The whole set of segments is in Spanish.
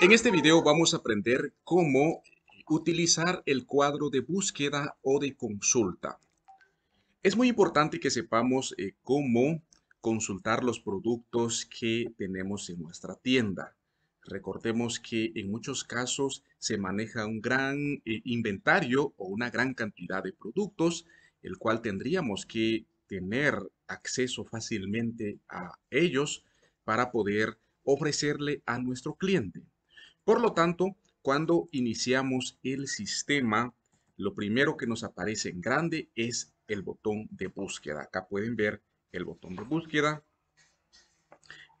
En este video vamos a aprender cómo utilizar el cuadro de búsqueda o de consulta. Es muy importante que sepamos eh, cómo consultar los productos que tenemos en nuestra tienda. Recordemos que en muchos casos se maneja un gran eh, inventario o una gran cantidad de productos, el cual tendríamos que tener acceso fácilmente a ellos para poder ofrecerle a nuestro cliente. Por lo tanto, cuando iniciamos el sistema, lo primero que nos aparece en grande es el botón de búsqueda. Acá pueden ver el botón de búsqueda.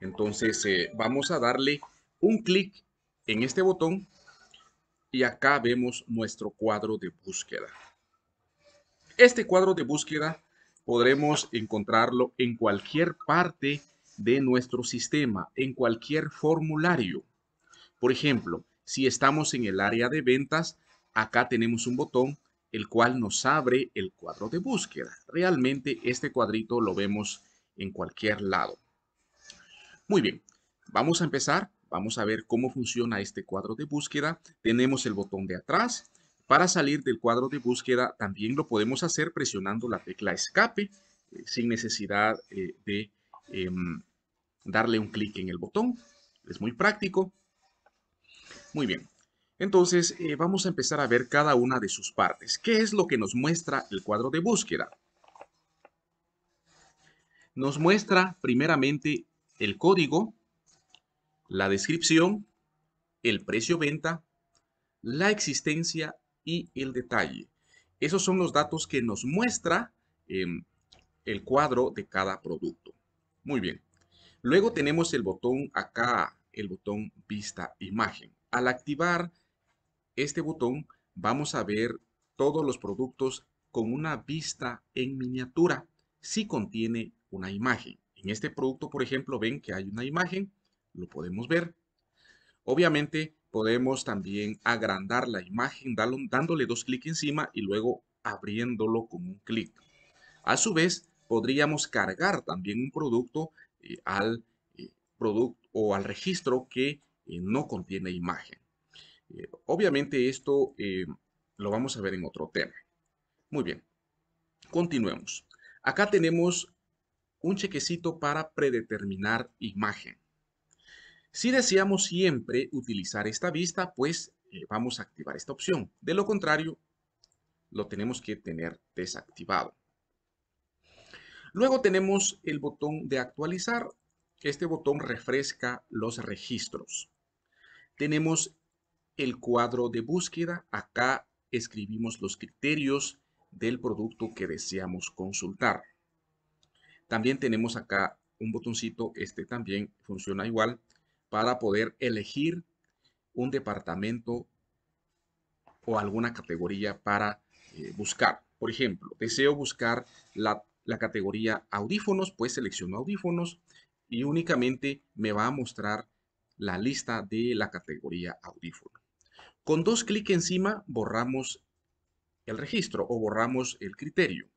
Entonces eh, vamos a darle un clic en este botón y acá vemos nuestro cuadro de búsqueda. Este cuadro de búsqueda podremos encontrarlo en cualquier parte de nuestro sistema en cualquier formulario. Por ejemplo, si estamos en el área de ventas, acá tenemos un botón el cual nos abre el cuadro de búsqueda. Realmente este cuadrito lo vemos en cualquier lado. Muy bien, vamos a empezar. Vamos a ver cómo funciona este cuadro de búsqueda. Tenemos el botón de atrás. Para salir del cuadro de búsqueda también lo podemos hacer presionando la tecla escape eh, sin necesidad eh, de Em, darle un clic en el botón. Es muy práctico. Muy bien. Entonces, eh, vamos a empezar a ver cada una de sus partes. ¿Qué es lo que nos muestra el cuadro de búsqueda? Nos muestra primeramente el código, la descripción, el precio venta, la existencia y el detalle. Esos son los datos que nos muestra em, el cuadro de cada producto. Muy bien. Luego tenemos el botón acá, el botón Vista Imagen. Al activar este botón, vamos a ver todos los productos con una vista en miniatura si contiene una imagen. En este producto, por ejemplo, ven que hay una imagen, lo podemos ver. Obviamente, podemos también agrandar la imagen dándole dos clics encima y luego abriéndolo con un clic. A su vez, podríamos cargar también un producto eh, al eh, producto o al registro que eh, no contiene imagen. obviamente esto lo vamos a ver en otro tema. Muy bien, continuemos. Acá tenemos un chequecito para predeterminar imagen. Si deseamos siempre utilizar esta vista, pues vamos a activar esta opción. De lo contrario, lo tenemos que tener desactivado. Luego tenemos el botón de actualizar. Este botón refresca los registros. Tenemos el cuadro de búsqueda. Acá escribimos los criterios del producto que deseamos consultar. También tenemos acá un botoncito, este también funciona igual, para poder elegir un departamento o alguna categoría para eh, buscar. Por ejemplo, deseo buscar la la categoría audífonos, pues selecciono audífonos y únicamente me va a mostrar la lista de la categoría audífono. Con dos clics encima borramos el registro o borramos el criterio.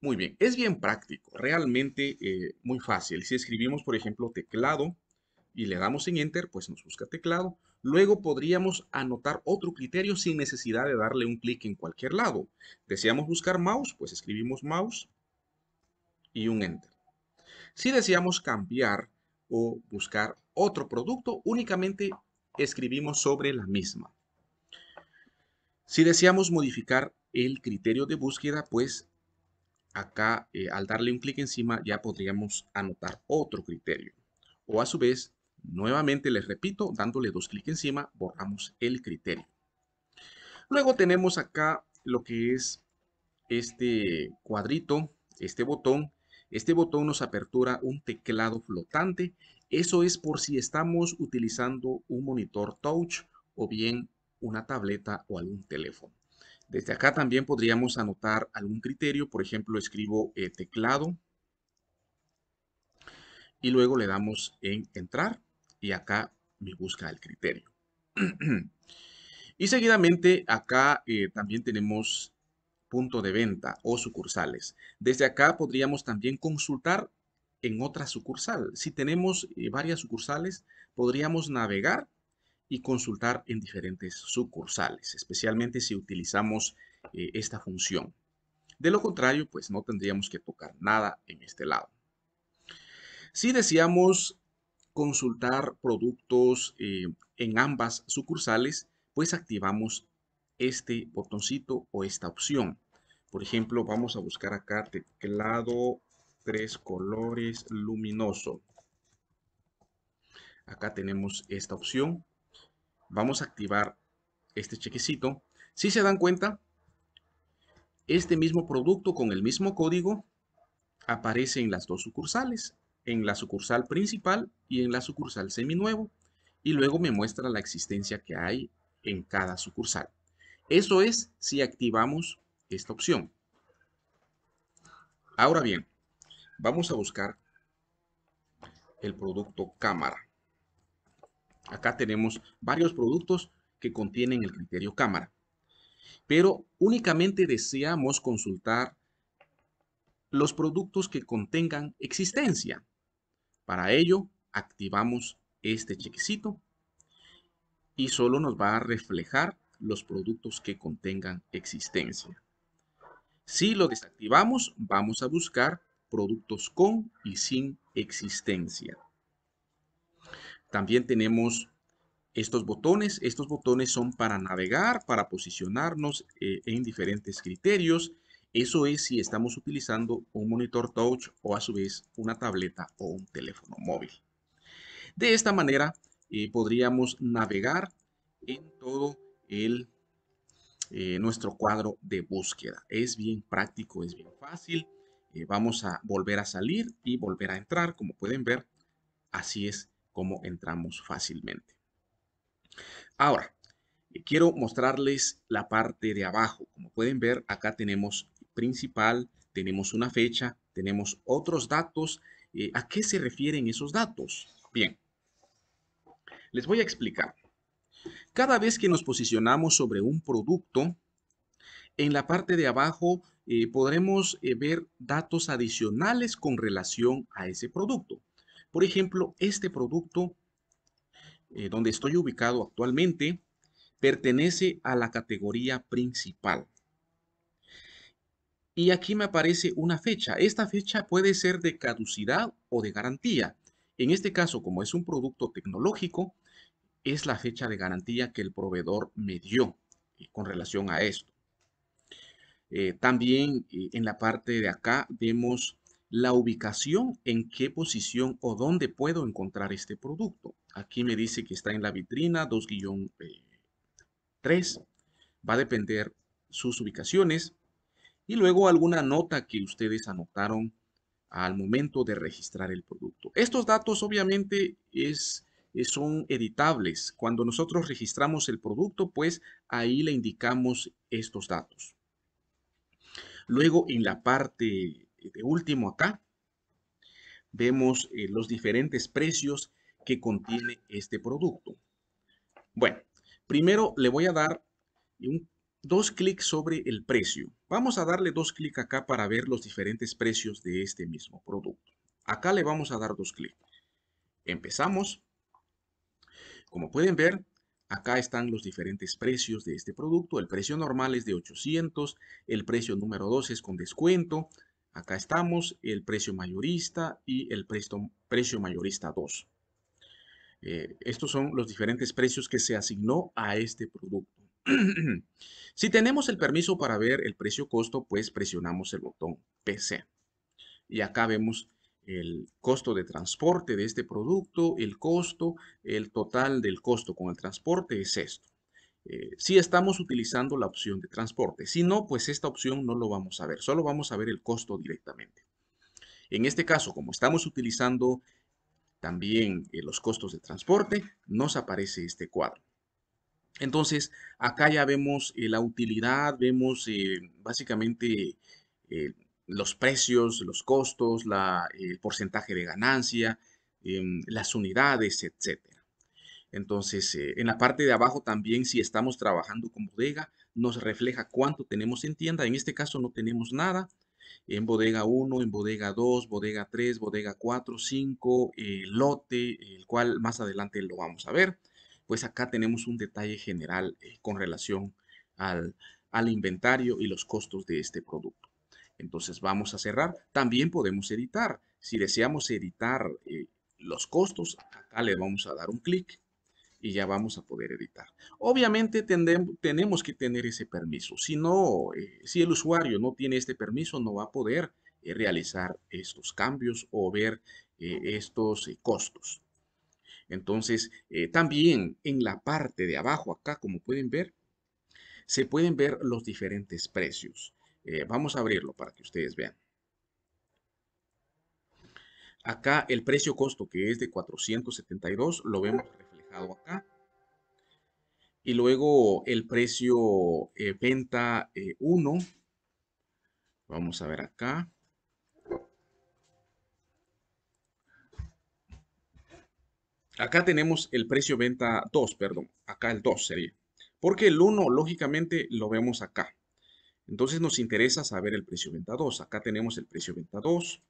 Muy bien, es bien práctico, realmente eh, muy fácil. Si escribimos, por ejemplo, teclado y le damos en Enter, pues nos busca teclado. Luego podríamos anotar otro criterio sin necesidad de darle un clic en cualquier lado. Deseamos buscar mouse, pues escribimos mouse y un enter. Si deseamos cambiar o buscar otro producto, únicamente escribimos sobre la misma. Si deseamos modificar el criterio de búsqueda, pues acá eh, al darle un clic encima ya podríamos anotar otro criterio. O a su vez, Nuevamente les repito, dándole dos clics encima, borramos el criterio. Luego tenemos acá lo que es este cuadrito, este botón. Este botón nos apertura un teclado flotante. Eso es por si estamos utilizando un monitor touch o bien una tableta o algún teléfono. Desde acá también podríamos anotar algún criterio. Por ejemplo, escribo eh, teclado y luego le damos en entrar y acá me busca el criterio. y seguidamente acá eh, también tenemos punto de venta o sucursales. Desde acá podríamos también consultar en otra sucursal. Si tenemos eh, varias sucursales, podríamos navegar y consultar en diferentes sucursales, especialmente si utilizamos eh, esta función. De lo contrario, pues no tendríamos que tocar nada en este lado. Si deseamos consultar productos eh, en ambas sucursales, pues activamos este botoncito o esta opción. Por ejemplo, vamos a buscar acá teclado tres colores luminoso. Acá tenemos esta opción. Vamos a activar este chequecito. Si se dan cuenta, este mismo producto con el mismo código aparece en las dos sucursales en la sucursal principal y en la sucursal seminuevo y luego me muestra la existencia que hay en cada sucursal. Eso es si activamos esta opción. Ahora bien, vamos a buscar el producto cámara. Acá tenemos varios productos que contienen el criterio cámara. Pero únicamente deseamos consultar los productos que contengan existencia. Para ello, activamos este chequecito y solo nos va a reflejar los productos que contengan existencia. Si lo desactivamos, vamos a buscar productos con y sin existencia. También tenemos estos botones. Estos botones son para navegar, para posicionarnos eh, en diferentes criterios eso es si estamos utilizando un monitor touch o a su vez una tableta o un teléfono móvil. De esta manera eh, podríamos navegar en todo el, eh, nuestro cuadro de búsqueda. Es bien práctico, es bien fácil. Eh, vamos a volver a salir y volver a entrar. Como pueden ver, así es como entramos fácilmente. Ahora, quiero mostrarles la parte de abajo. Como pueden ver, acá tenemos principal, tenemos una fecha, tenemos otros datos. Eh, ¿A qué se refieren esos datos? Bien, les voy a explicar. Cada vez que nos posicionamos sobre un producto, en la parte de abajo eh, podremos eh, ver datos adicionales con relación a ese producto. Por ejemplo, este producto donde estoy ubicado actualmente pertenece a la categoría principal y aquí me aparece una fecha. Esta fecha puede ser de caducidad o de garantía. En este caso, como es un producto tecnológico, es la fecha de garantía que el proveedor me dio eh, con relación a esto. Eh, también eh, en la parte de acá vemos la ubicación, en qué posición o dónde puedo encontrar este producto. Aquí me dice que está en la vitrina 2-3. Va a depender sus ubicaciones y luego alguna nota que ustedes anotaron al momento de registrar el producto. Estos datos obviamente es, eh, son editables. Cuando nosotros registramos el producto, pues ahí le indicamos estos datos. Luego en la parte de último acá, vemos eh, los diferentes precios que contiene este producto. Bueno, primero le voy a dar un dos clics sobre el precio. Vamos a darle dos clics acá para ver los diferentes precios de este mismo producto. Acá le vamos a dar dos clics. Empezamos. Como pueden ver, acá están los diferentes precios de este producto. El precio normal es de 800, el precio número 2 es con descuento. Acá estamos, el precio mayorista y el precio, mayorista 2. Eh, estos son los diferentes precios que se asignó a este producto. si tenemos el permiso para ver el precio-costo, pues presionamos el botón PC. Y acá vemos el costo de transporte de este producto, el costo, el total del costo con el transporte es esto. Eh, si estamos utilizando la opción de transporte, si no, pues esta opción no lo vamos a ver, solo vamos a ver el costo directamente. En este caso, como estamos utilizando también eh, los costos de transporte, nos aparece este cuadro. Entonces, acá ya vemos eh, la utilidad, vemos eh, básicamente eh, los precios, los costos, el porcentaje de ganancia, em, las unidades, etc. Entonces, en la parte de abajo también, si estamos trabajando con bodega, nos refleja cuánto tenemos en tienda. En este caso no tenemos nada. En bodega 1, en bodega 2, bodega 3, bodega 4, 5, lote, el cual más adelante lo vamos a ver pues acá tenemos un detalle general eh, con relación al, inventario y los costos de este producto. Entonces vamos a cerrar. También podemos editar. Si deseamos editar eh, los costos, acá le vamos a dar un clic y ya vamos a poder editar. Obviamente tenemos que tener ese permiso. Si no, eh, si el usuario no tiene este permiso, no va a poder realizar estos cambios o ver estos costos. Entonces, eh, también en la parte de abajo, acá, como pueden ver, se pueden ver los diferentes precios. Eh, vamos a abrirlo para que ustedes vean. Acá el precio costo que es de 472 lo vemos reflejado acá. Y luego el precio eh, venta 1. vamos a ver acá. Acá tenemos el precio venta 2, perdón, acá el 2 sería. Porque el 1, lógicamente, lo vemos acá. Entonces nos interesa saber el precio venta 2. Acá tenemos el precio venta 2,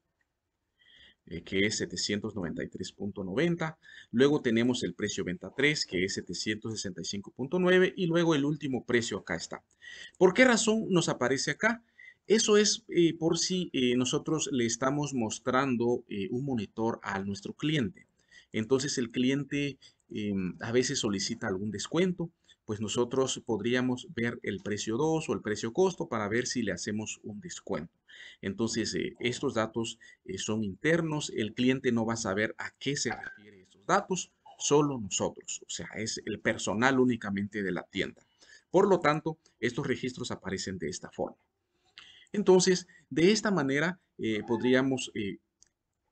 eh, que es 793.90. Luego tenemos el precio venta 3, que es 765.9. Y luego el último precio acá está. ¿Por qué razón nos aparece acá? Eso es eh, por si eh, nosotros le estamos mostrando un monitor a nuestro cliente. Entonces el cliente em, a veces solicita algún descuento, pues nosotros podríamos ver el precio 2 o el precio costo para ver si le hacemos un descuento. Entonces, eh, estos datos eh, son internos, el cliente no va a saber a qué se refiere estos datos, solo nosotros, o sea, es el personal únicamente de la tienda. Por lo tanto, estos registros aparecen de esta forma. Entonces, de esta manera eh, podríamos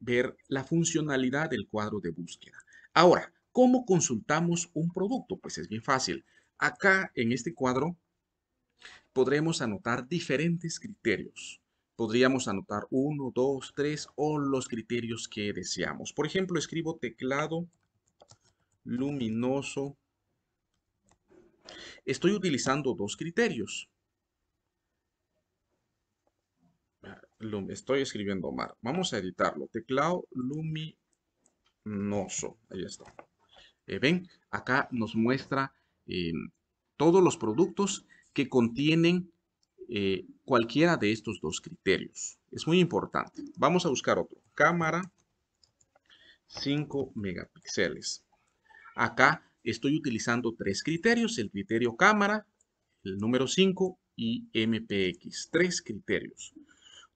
ver la funcionalidad del cuadro de búsqueda. Ahora, ¿cómo consultamos un producto? Pues es bien fácil. Acá en este cuadro podremos anotar diferentes criterios. Podríamos anotar uno, dos, tres o los criterios que deseamos. Por ejemplo, escribo teclado luminoso. Estoy utilizando dos criterios. estoy escribiendo mal. Vamos a editarlo. Teclado luminoso. Ahí está. Eh, ven, acá nos muestra eh, todos los productos que contienen eh, cualquiera de estos dos criterios. Es muy importante. Vamos a buscar otro. Cámara 5 megapíxeles. Acá estoy utilizando tres criterios. El criterio cámara, el número 5 y MPX. Tres criterios.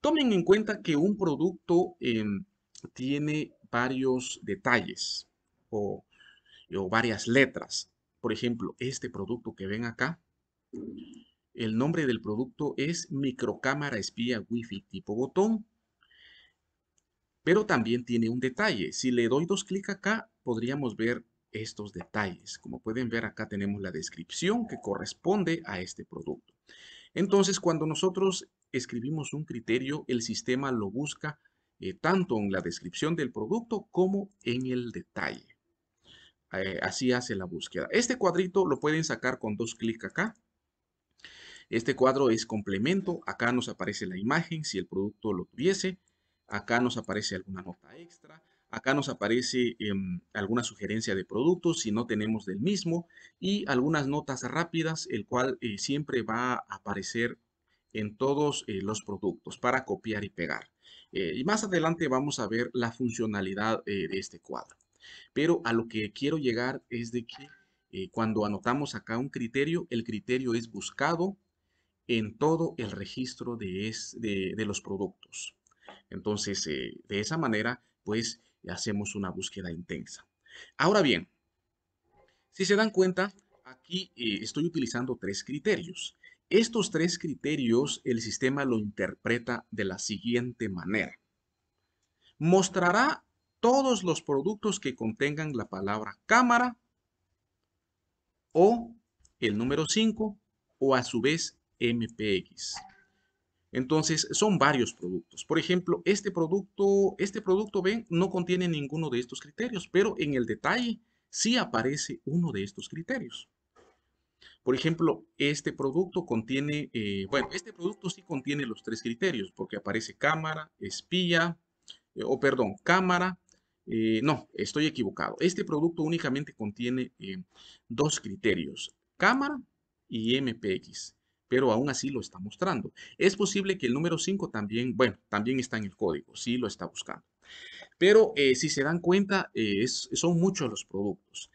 Tomen en cuenta que un producto em, tiene varios detalles o, varias letras. Por ejemplo, este producto que ven acá, el nombre del producto es microcámara espía Wi-Fi tipo botón. Pero también tiene un detalle. Si le doy dos clic acá, podríamos ver estos detalles. Como pueden ver, acá tenemos la descripción que corresponde a este producto. Entonces, cuando nosotros escribimos un criterio, el sistema lo busca eh, tanto en la descripción del producto como en el detalle. Eh, así hace la búsqueda. Este cuadrito lo pueden sacar con dos clics acá. Este cuadro es complemento. Acá nos aparece la imagen si el producto lo tuviese. Acá nos aparece alguna nota extra. Acá nos aparece em, alguna sugerencia de productos si no tenemos del mismo y algunas notas rápidas, el cual eh, siempre va a aparecer en todos eh, los productos para copiar y pegar. Eh, y más adelante vamos a ver la funcionalidad eh, de este cuadro. Pero a lo que quiero llegar es de que cuando anotamos acá un criterio, el criterio es buscado en todo el registro de, de, los productos. Entonces, de esa manera, pues, hacemos una búsqueda intensa. Ahora bien, si se dan cuenta, aquí estoy utilizando tres criterios. Estos tres criterios el sistema lo interpreta de la siguiente manera. Mostrará todos los productos que contengan la palabra cámara o el número 5 o a su vez MPX. Entonces, son varios productos. Por ejemplo, este producto, este producto, ven, no contiene ninguno de estos criterios, pero en el detalle sí aparece uno de estos criterios. Por ejemplo, este producto contiene, eh, bueno, este producto sí contiene los tres criterios, porque aparece cámara, espía, eh, o perdón, cámara, eh, no, estoy equivocado. Este producto únicamente contiene dos criterios, cámara y MPX, pero aún así lo está mostrando. Es posible que el número 5 también, bueno, también está en el código, sí lo está buscando. Pero si se dan cuenta, son muchos los productos.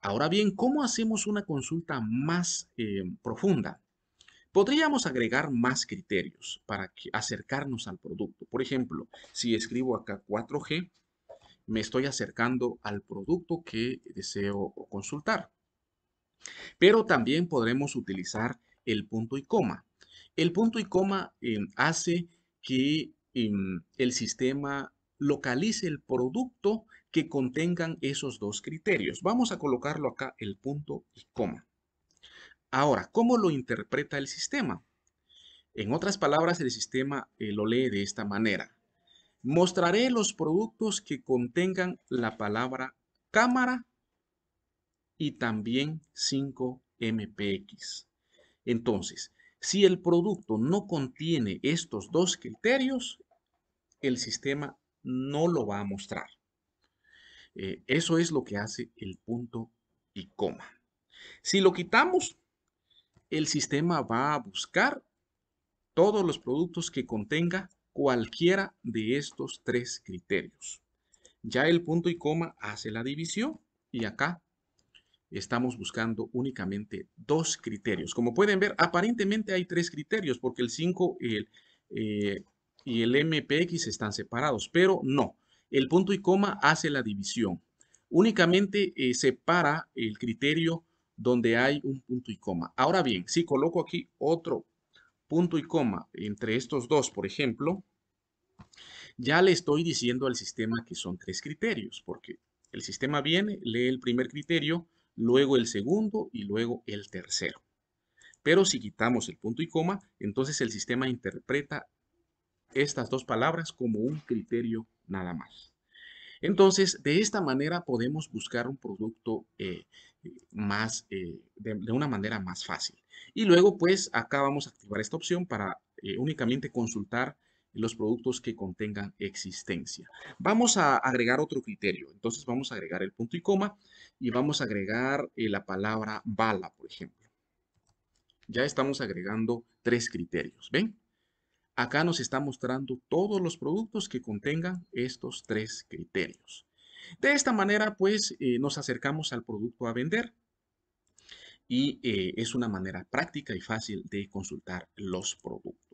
Ahora bien, ¿cómo hacemos una consulta más eh, profunda? Podríamos agregar más criterios para acercarnos al producto. Por ejemplo, si escribo acá 4G, me estoy acercando al producto que deseo consultar. Pero también podremos utilizar el punto y coma. El punto y coma eh, hace que em, el sistema localice el producto que contengan esos dos criterios. Vamos a colocarlo acá, el punto y coma. Ahora, ¿cómo lo interpreta el sistema? En otras palabras, el sistema eh, lo lee de esta manera. Mostraré los productos que contengan la palabra cámara y también 5MPX. Entonces, si el producto no contiene estos dos criterios, el sistema no lo va a mostrar. Eh, eso es lo que hace el punto y coma. Si lo quitamos, el sistema va a buscar todos los productos que contenga cualquiera de estos tres criterios. Ya el punto y coma hace la división y acá estamos buscando únicamente dos criterios. Como pueden ver, aparentemente hay tres criterios porque el 5, el, eh, y el MPX están separados, pero no. El punto y coma hace la división. Únicamente eh, separa el criterio donde hay un punto y coma. Ahora bien, si coloco aquí otro punto y coma entre estos dos, por ejemplo, ya le estoy diciendo al sistema que son tres criterios, porque el sistema viene, lee el primer criterio, luego el segundo y luego el tercero. Pero si quitamos el punto y coma, entonces el sistema interpreta estas dos palabras como un criterio nada más. Entonces, de esta manera podemos buscar un producto eh, más, eh, de, una manera más fácil. Y luego, pues, acá vamos a activar esta opción para eh, únicamente consultar los productos que contengan existencia. Vamos a agregar otro criterio. Entonces, vamos a agregar el punto y coma y vamos a agregar la palabra bala, por ejemplo. Ya estamos agregando tres criterios, ¿ven? Acá nos está mostrando todos los productos que contengan estos tres criterios. De esta manera, pues, eh, nos acercamos al producto a vender y eh, es una manera práctica y fácil de consultar los productos.